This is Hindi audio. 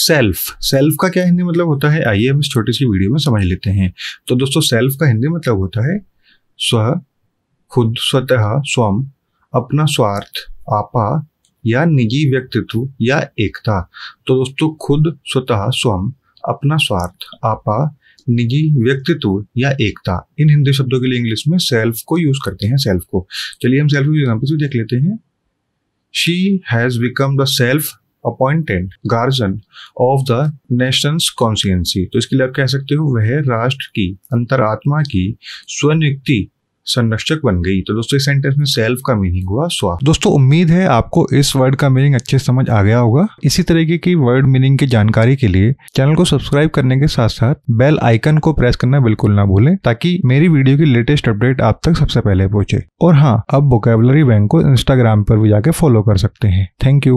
सेल्फ सेल्फ का क्या हिंदी मतलब होता है आइए हम इस छोटी सी वीडियो में समझ लेते हैं तो दोस्तों सेल्फ का हिंदी मतलब होता है स्व खुद स्वतः स्वम अपना स्वार्थ आपा या निजी व्यक्तित्व या एकता तो दोस्तों खुद स्वतः स्वम अपना स्वार्थ आपा निजी व्यक्तित्व या एकता इन हिंदी शब्दों के लिए इंग्लिश में सेल्फ को यूज करते हैं सेल्फ को चलिए हम सेल्फ एग्जाम्पल देख लेते हैं she has become the self appointed guardian of the nation's conscience तो इसके लिए आप कह सकते हो वह राष्ट्र की अंतरात्मा की स्वनियुक्ति संरक्षक बन गई तो दोस्तों इस सेंटेंस में सेल्फ का मीनिंग हुआ स्वास्थ्य दोस्तों उम्मीद है आपको इस वर्ड का मीनिंग अच्छे समझ आ गया होगा इसी तरीके की वर्ड मीनिंग की जानकारी के लिए चैनल को सब्सक्राइब करने के साथ साथ बेल आइकन को प्रेस करना बिल्कुल ना भूलें ताकि मेरी वीडियो की लेटेस्ट अपडेट आप तक सबसे पहले पहुंचे और हाँ अब वोकेबलरी बैंक को इंस्टाग्राम पर भी जाके फॉलो कर सकते हैं थैंक यू